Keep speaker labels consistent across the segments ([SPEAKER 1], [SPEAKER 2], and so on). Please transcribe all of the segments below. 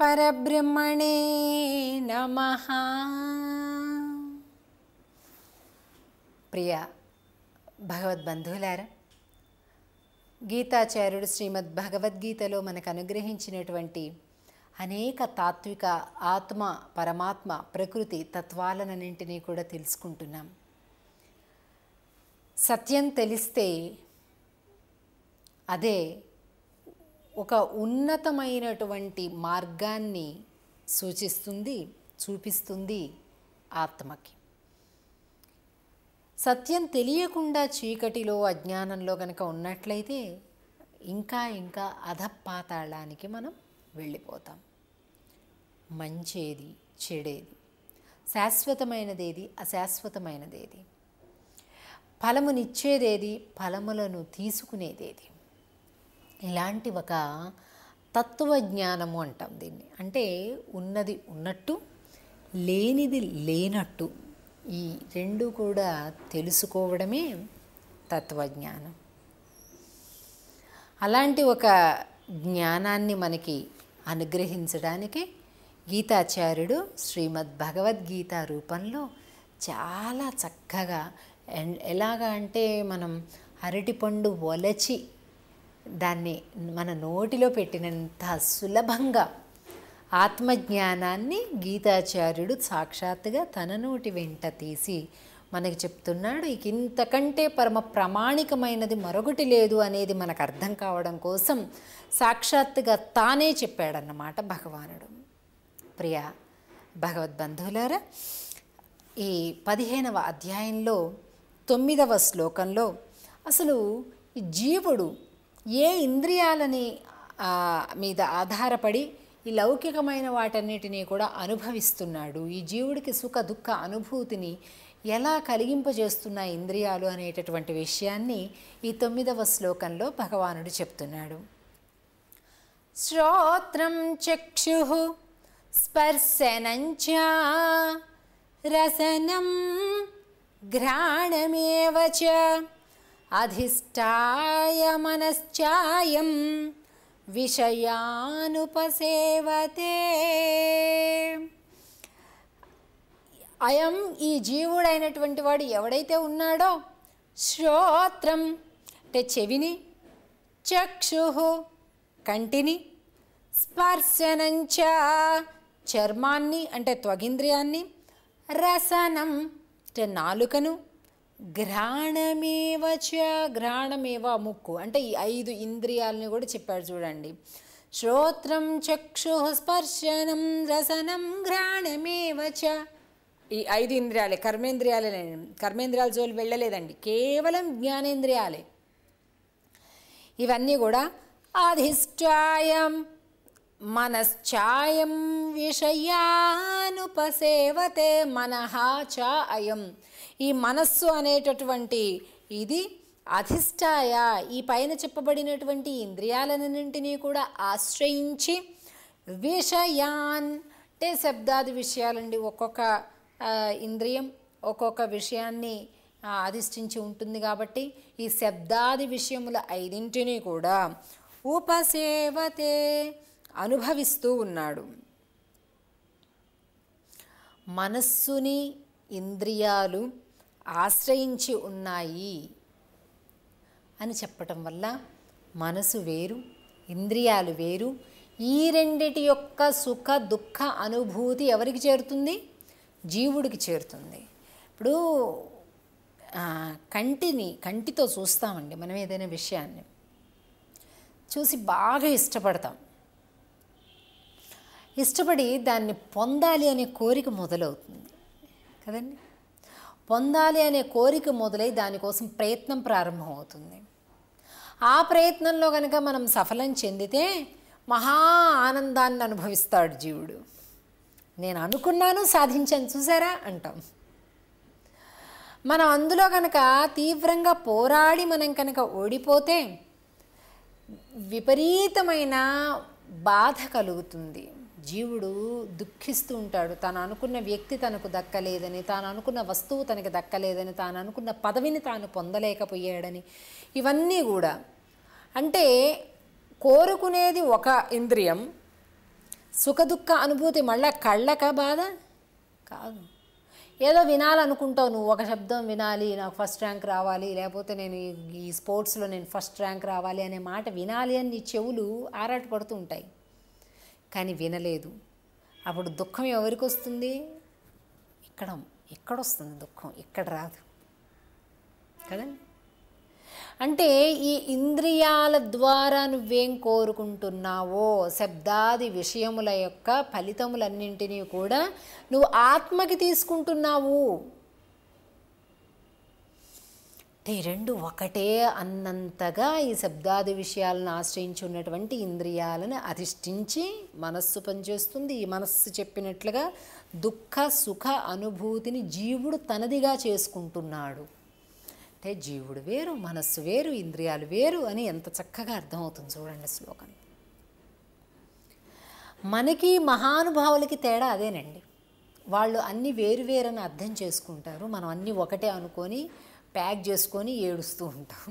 [SPEAKER 1] పరబ్రహ్మణే నమ ప్రియ భగవద్బంధువులారా గీతాచార్యుడు శ్రీమద్ భగవద్గీతలో మనకు అనుగ్రహించినటువంటి అనేక తాత్విక ఆత్మ పరమాత్మ ప్రకృతి తత్వాలనన్నింటినీ కూడా తెలుసుకుంటున్నాం సత్యం తెలిస్తే అదే ఒక ఉన్నతమైనటువంటి మార్గాన్ని సూచిస్తుంది చూపిస్తుంది ఆత్మకి సత్యం తెలియకుండా చీకటిలో అజ్ఞానంలో కనుక ఉన్నట్లయితే ఇంకా ఇంకా అధపాతాళానికి మనం వెళ్ళిపోతాం మంచేది చెడేది శాశ్వతమైనదేది అశాశ్వతమైనదేది ఫలమునిచ్చేదేది ఫలములను తీసుకునేదేది ఇలాంటి ఒక తత్వజ్ఞానము అంటాం దీన్ని అంటే ఉన్నది ఉన్నట్టు లేనిది లేనట్టు ఈ రెండు కూడా తెలుసుకోవడమే తత్వజ్ఞానం అలాంటి ఒక జ్ఞానాన్ని మనకి అనుగ్రహించడానికి గీతాచార్యుడు శ్రీమద్ భగవద్గీత రూపంలో చాలా చక్కగా ఎలాగా అంటే మనం అరటిపండు ఒలచి దాన్ని మన నోటిలో పెట్టినంత సులభంగా ఆత్మజ్ఞానాన్ని గీతాచార్యుడు సాక్షాత్తుగా తన నోటి వెంట తీసి మనకి చెప్తున్నాడు ఇక ఇంతకంటే పరమ ప్రామాణికమైనది మరొకటి లేదు అనేది మనకు అర్థం కావడం కోసం సాక్షాత్తుగా తానే చెప్పాడన్నమాట భగవానుడు ప్రియ భగవద్బంధువులారా ఈ పదిహేనవ అధ్యాయంలో తొమ్మిదవ శ్లోకంలో అసలు జీవుడు ఏ ఇంద్రియాలని మీద ఆధారపడి ఈ లౌకికమైన వాటన్నిటినీ కూడా అనుభవిస్తున్నాడు ఈ జీవుడికి సుఖ దుఃఖ అనుభూతిని ఎలా కలిగింపజేస్తున్న ఇంద్రియాలు అనేటటువంటి విషయాన్ని ఈ తొమ్మిదవ శ్లోకంలో భగవానుడు చెప్తున్నాడు శ్రోత్రం చక్షు స్పర్శనంచ రసనం ఘ్రాణమేవ అధిష్టాయ మనశ్చాయం విషయానుపసేవతే అయం ఈ జీవుడైనటువంటి వాడు ఎవడైతే ఉన్నాడో శ్రోత్రం అంటే చెవిని చక్షు కంటిని స్పర్శనంచ చర్మాన్ని అంటే త్వగింద్రియాన్ని రసనం అంటే నాలుకను ఘ్రాణమేవ చ ఘ్రాణమేవ ముక్కు అంటే ఈ ఐదు ఇంద్రియాలని కూడా చెప్పాడు చూడండి శ్రోత్రం చక్షు స్పర్శనం రసనం ఘ్రాణమేవ చ ఈ ఐదు ఇంద్రియాలే కర్మేంద్రియాలే కర్మేంద్రియాల జోలు వెళ్ళలేదండి కేవలం జ్ఞానేంద్రియాలే ఇవన్నీ కూడా అధిష్టాయం మనశ్చాయం విషయానుపసేవతే మనహ చ అయం ఈ మనస్సు అనేటటువంటి ఇది అధిష్టాయ ఈ పైన చెప్పబడినటువంటి ఇంద్రియాలన్నింటినీ కూడా ఆశ్రయించి విషయాన్ అంటే శబ్దాది విషయాలండి ఒక్కొక్క ఇంద్రియం ఒక్కొక్క విషయాన్ని అధిష్ఠించి ఉంటుంది కాబట్టి ఈ శబ్దాది విషయముల ఐదింటిని కూడా ఉపసేవతే అనుభవిస్తూ ఉన్నాడు మనస్సుని ఇంద్రియాలు ఆశ్రయించి ఉన్నాయి అని చెప్పటం వల్ల మనసు వేరు ఇంద్రియాలు వేరు ఈ రెండిటి యొక్క సుఖ దుఃఖ అనుభూతి ఎవరికి చేరుతుంది జీవుడికి చేరుతుంది ఇప్పుడు కంటిని కంటితో చూస్తామండి మనం ఏదైనా విషయాన్ని చూసి బాగా ఇష్టపడతాం ఇష్టపడి దాన్ని పొందాలి అనే కోరిక మొదలవుతుంది కదండి పొందాలి అనే కోరిక మొదలై దానికోసం ప్రయత్నం ప్రారంభమవుతుంది ఆ ప్రయత్నంలో కనుక మనం సఫలం చెందితే మహా ఆనందాన్ని అనుభవిస్తాడు జీవుడు నేను అనుకున్నాను సాధించాను చూసారా అంటాం మనం అందులో కనుక తీవ్రంగా పోరాడి మనం కనుక ఓడిపోతే విపరీతమైన బాధ కలుగుతుంది జీవుడు దుఃఖిస్తూ ఉంటాడు తాను అనుకున్న వ్యక్తి తనకు దక్కలేదని తాను అనుకున్న వస్తువు తనకి దక్కలేదని తాను అనుకున్న పదవిని తాను పొందలేకపోయాడని ఇవన్నీ కూడా అంటే కోరుకునేది ఒక ఇంద్రియం సుఖదుఖ అనుభూతి మళ్ళా కళ్ళక బాధ కాదు ఏదో వినాలనుకుంటావు నువ్వు ఒక శబ్దం వినాలి నాకు ఫస్ట్ ర్యాంక్ రావాలి లేకపోతే నేను ఈ స్పోర్ట్స్లో నేను ఫస్ట్ ర్యాంక్ రావాలి అనే మాట వినాలి అని నీ చెవులు ఆరాటపడుతూ ఉంటాయి కానీ వినలేదు అప్పుడు దుఃఖం ఎవరికి వస్తుంది ఇక్కడ ఇక్కడ వస్తుంది దుఃఖం ఇక్కడ రాదు కదండి అంటే ఈ ఇంద్రియాల ద్వారా నువ్వేం కోరుకుంటున్నావో శబ్దాది విషయముల యొక్క ఫలితములన్నింటినీ కూడా నువ్వు ఆత్మకి తీసుకుంటున్నావు ఈ రెండు ఒకటే అన్నంతగా ఈ శబ్దాది విషయాలను ఆశ్రయించి ఉన్నటువంటి ఇంద్రియాలను అధిష్ఠించి మనస్సు పనిచేస్తుంది ఈ మనస్సు చెప్పినట్లుగా దుఃఖ సుఖ అనుభూతిని జీవుడు తనదిగా చేసుకుంటున్నాడు అంటే జీవుడు వేరు మనస్సు వేరు ఇంద్రియాలు వేరు అని ఎంత చక్కగా అర్థమవుతుంది చూడండి శ్లోకం మనకి మహానుభావులకి తేడా అదేనండి వాళ్ళు అన్ని వేరు వేరని అర్థం చేసుకుంటారు మనం అన్నీ ఒకటే అనుకొని ప్యాక్ చేసుకొని ఏడుస్తూ ఉంటాం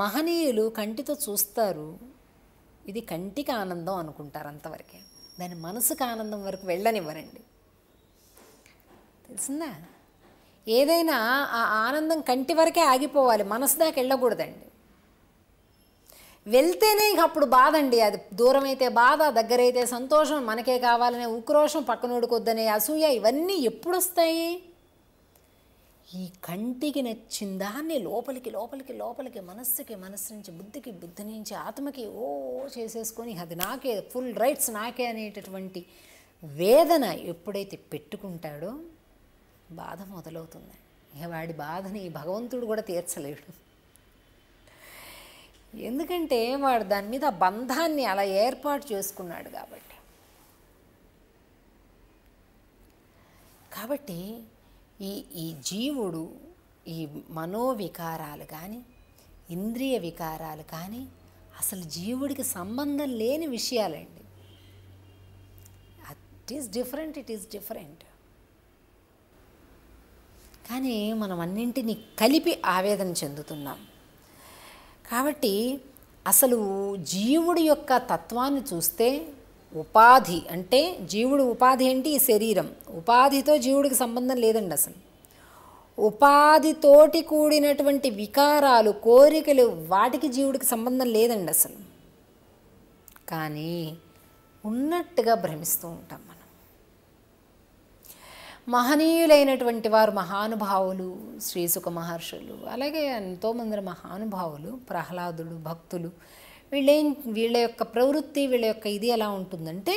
[SPEAKER 1] మహనీయులు కంటితో చూస్తారు ఇది కంటికి ఆనందం అనుకుంటారు అంతవరకే దాని మనసుకు ఆనందం వరకు వెళ్ళనివ్వరండి తెలిసిందా ఏదైనా ఆ ఆనందం కంటి వరకే ఆగిపోవాలి మనసు దాకా వెళ్ళకూడదండి వెళ్తేనే ఇక అప్పుడు బాధ అండి అది దూరం అయితే బాధ దగ్గరైతే సంతోషం మనకే కావాలనే ఉక్రోషం పక్కనోడుకొద్దనే అసూయ ఇవన్నీ ఎప్పుడు వస్తాయి ఈ కంటికి నచ్చిన దాన్ని లోపలికి లోపలికి లోపలికి మనస్సుకి మనస్సు నుంచి బుద్ధికి బుద్ధి నుంచి ఆత్మకి ఓ చేసేసుకొని అది నాకే ఫుల్ రైట్స్ నాకే అనేటటువంటి వేదన ఎప్పుడైతే పెట్టుకుంటాడో బాధ మొదలవుతుంది ఇక వాడి బాధని భగవంతుడు కూడా తీర్చలేడు ఎందుకంటే వాడు దాని మీద బంధాన్ని అలా ఏర్పాటు చేసుకున్నాడు కాబట్టి కాబట్టి ఈ ఈ జీవుడు ఈ మనోవికారాలు కానీ ఇంద్రియ వికారాలు కానీ అసలు జీవుడికి సంబంధం లేని విషయాలండి it is different it is different కానీ మనం అన్నింటినీ కలిపి ఆవేదన చెందుతున్నాం కాబట్టి అసలు జీవుడి యొక్క తత్వాన్ని చూస్తే ఉపాధి అంటే జీవుడు ఉపాధి ఏంటి ఈ శరీరం ఉపాధితో జీవుడికి సంబంధం లేదండి అసలు ఉపాధితోటి కూడినటువంటి వికారాలు కోరికలు వాటికి జీవుడికి సంబంధం లేదండి అసలు కానీ ఉన్నట్టుగా భ్రమిస్తూ ఉంటాం మనం మహనీయులైనటువంటి వారు మహానుభావులు శ్రీసుఖ మహర్షులు అలాగే ఎంతోమంది మహానుభావులు ప్రహ్లాదులు భక్తులు వీళ్ళేం వీళ్ళ యొక్క ప్రవృత్తి వీళ్ళ యొక్క ఇది ఎలా ఉంటుందంటే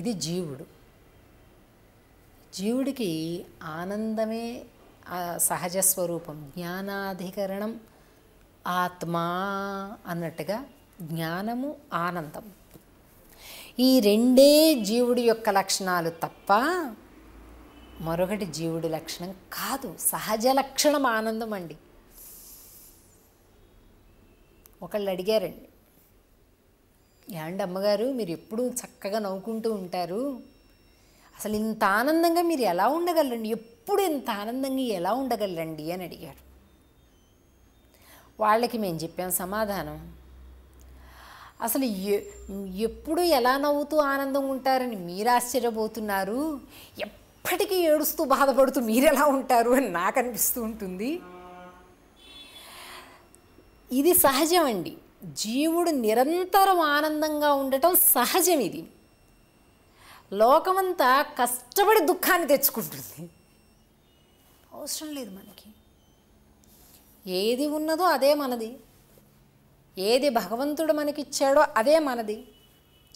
[SPEAKER 1] ఇది జీవుడు జీవుడికి ఆనందమే సహజ స్వరూపం జ్ఞానాధికరణం ఆత్మా అన్నట్టుగా జ్ఞానము ఆనందం ఈ రెండే జీవుడి యొక్క లక్షణాలు తప్ప మరొకటి జీవుడి లక్షణం కాదు సహజ లక్షణం ఆనందం అండి ఒకళ్ళు అడిగారండి ఏమండి అమ్మగారు మీరు ఎప్పుడూ చక్కగా నవ్వుకుంటూ ఉంటారు అసలు ఇంత ఆనందంగా మీరు ఎలా ఉండగలరండి ఎప్పుడు ఇంత ఆనందంగా ఎలా ఉండగలరండి అని అడిగారు వాళ్ళకి మేము చెప్పాం సమాధానం అసలు ఎప్పుడు ఎలా నవ్వుతూ ఆనందంగా ఉంటారని మీరు ఆశ్చర్యపోతున్నారు ఎప్పటికీ ఏడుస్తూ బాధపడుతూ మీరు ఎలా ఉంటారు అని నాకు అనిపిస్తూ ఉంటుంది ఇది సహజం అండి జీవుడు నిరంతరం ఆనందంగా ఉండటం సహజం ఇది లోకమంతా కష్టపడి దుఃఖాన్ని తెచ్చుకుంటుంది అవసరం లేదు మనకి ఏది ఉన్నదో అదే మనది ఏది భగవంతుడు మనకిచ్చాడో అదే మనది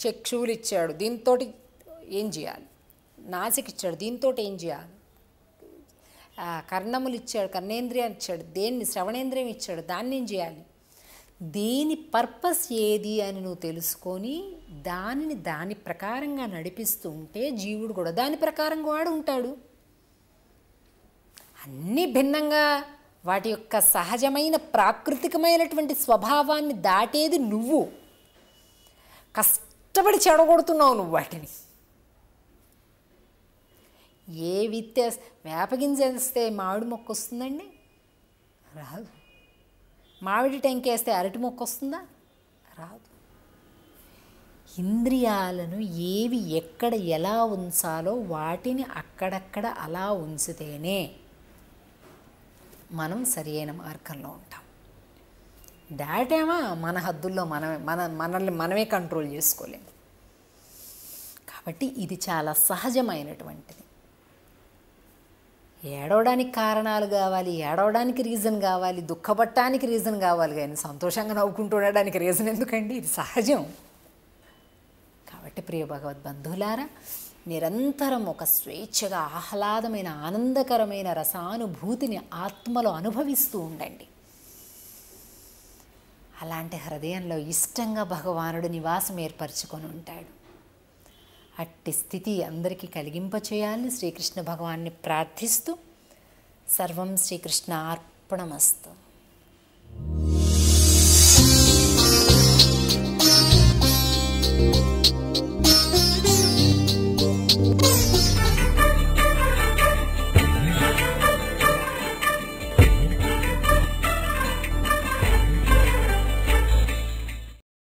[SPEAKER 1] చక్షువులు ఇచ్చాడు దీంతో ఏం చేయాలి ఇచ్చాడు దీంతో ఏం చేయాలి కర్ణములు ఇచ్చాడు కర్ణేంద్రియాన్ని ఇచ్చాడు దేన్ని శ్రవణేంద్రియం ఇచ్చాడు దాన్ని ఏం చేయాలి దేని పర్పస్ ఏది అని నువ్వు తెలుసుకొని దానిని దాని ప్రకారంగా నడిపిస్తూ ఉంటే జీవుడు కూడా దాని ప్రకారంగా వాడు ఉంటాడు అన్నీ భిన్నంగా వాటి యొక్క సహజమైన ప్రాకృతికమైనటువంటి స్వభావాన్ని దాటేది నువ్వు కష్టపడి చెడగొడుతున్నావు నువ్వు వాటిని ఏ విత్తేస్ వేపగింజేస్తే మామిడి మొక్క వస్తుందండి రాదు మామిడి టెంకేస్తే అరటి మొక్క వస్తుందా రాదు ఇంద్రియాలను ఏవి ఎక్కడ ఎలా ఉంచాలో వాటిని అక్కడక్కడ అలా ఉంచితేనే మనం సరైన మార్గంలో ఉంటాం దాటేమా మన హద్దుల్లో మనమే మన మనల్ని మనమే కంట్రోల్ చేసుకోలేము కాబట్టి ఇది చాలా సహజమైనటువంటిది ఏడవడానికి కారణాలు కావాలి ఏడవడానికి రీజన్ కావాలి దుఃఖపట్టడానికి రీజన్ కావాలి కానీ సంతోషంగా నవ్వుకుంటూ ఉండడానికి రీజన్ ఎందుకండి ఇది సహజం కాబట్టి ప్రియ భగవద్ బంధువులారా నిరంతరం ఒక స్వేచ్ఛగా ఆహ్లాదమైన ఆనందకరమైన రసానుభూతిని ఆత్మలో అనుభవిస్తూ ఉండండి అలాంటి హృదయంలో ఇష్టంగా భగవానుడు నివాసం ఏర్పరచుకొని ఉంటాడు అట్టి స్థితి అందరికీ కలిగింపచేయాలని శ్రీకృష్ణ భగవాన్ని ప్రార్థిస్తూ సర్వం శ్రీకృష్ణ అర్పణమస్తు